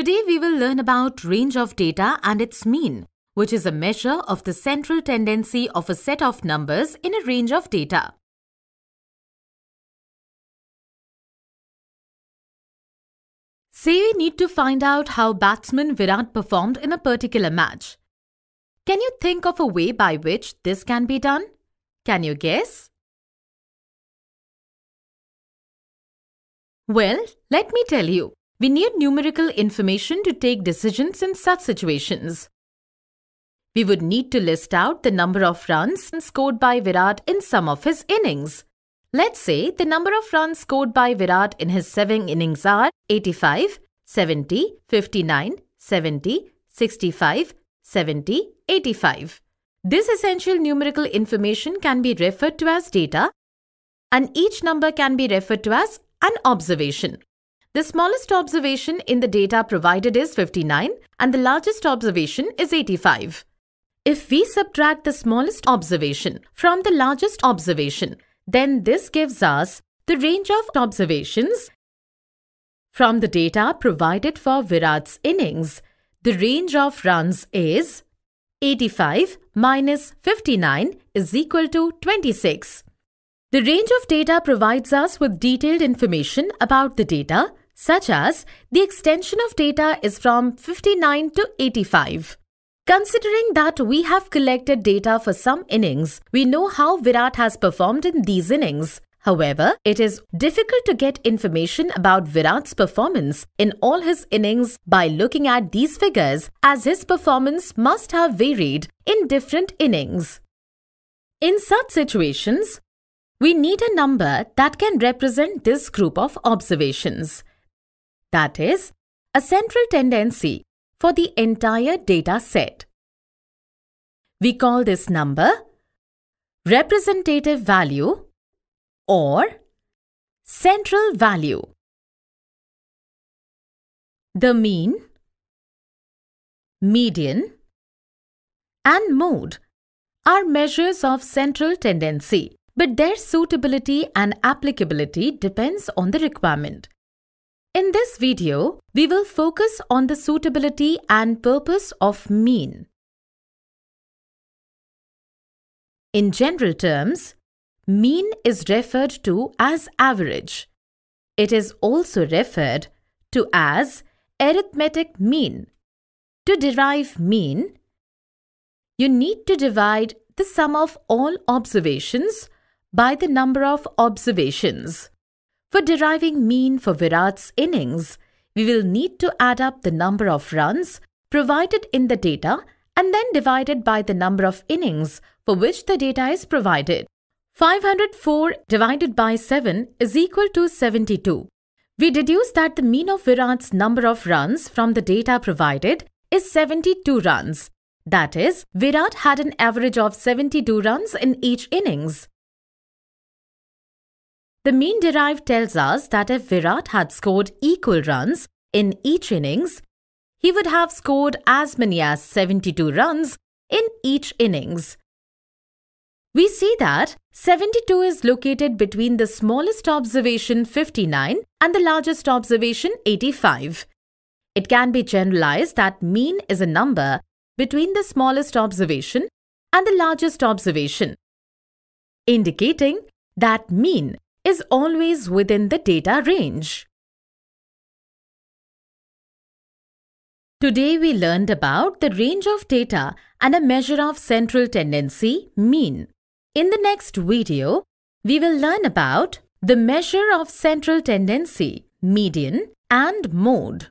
Today we will learn about range of data and its mean, which is a measure of the central tendency of a set of numbers in a range of data. Say we need to find out how batsman Virat performed in a particular match. Can you think of a way by which this can be done? Can you guess? Well, let me tell you. We need numerical information to take decisions in such situations. We would need to list out the number of runs scored by Virat in some of his innings. Let's say the number of runs scored by Virat in his 7 innings are 85, 70, 59, 70, 65, 70, 85. This essential numerical information can be referred to as data and each number can be referred to as an observation. The smallest observation in the data provided is 59 and the largest observation is 85. If we subtract the smallest observation from the largest observation, then this gives us the range of observations from the data provided for Virat's innings. The range of runs is 85 minus 59 is equal to 26. The range of data provides us with detailed information about the data such as the extension of data is from 59 to 85. Considering that we have collected data for some innings, we know how Virat has performed in these innings. However, it is difficult to get information about Virat's performance in all his innings by looking at these figures as his performance must have varied in different innings. In such situations, we need a number that can represent this group of observations that is, a central tendency for the entire data set. We call this number representative value or central value. The mean, median and mode are measures of central tendency, but their suitability and applicability depends on the requirement. In this video, we will focus on the suitability and purpose of mean. In general terms, mean is referred to as average. It is also referred to as arithmetic mean. To derive mean, you need to divide the sum of all observations by the number of observations. For deriving mean for Virat's innings, we will need to add up the number of runs provided in the data and then divided by the number of innings for which the data is provided. 504 divided by 7 is equal to 72. We deduce that the mean of Virat's number of runs from the data provided is 72 runs. That is, Virat had an average of 72 runs in each innings. The mean derived tells us that if Virat had scored equal runs in each innings, he would have scored as many as 72 runs in each innings. We see that 72 is located between the smallest observation 59 and the largest observation 85. It can be generalized that mean is a number between the smallest observation and the largest observation, indicating that mean is always within the data range. Today we learned about the range of data and a measure of central tendency, mean. In the next video, we will learn about the measure of central tendency, median, and mode.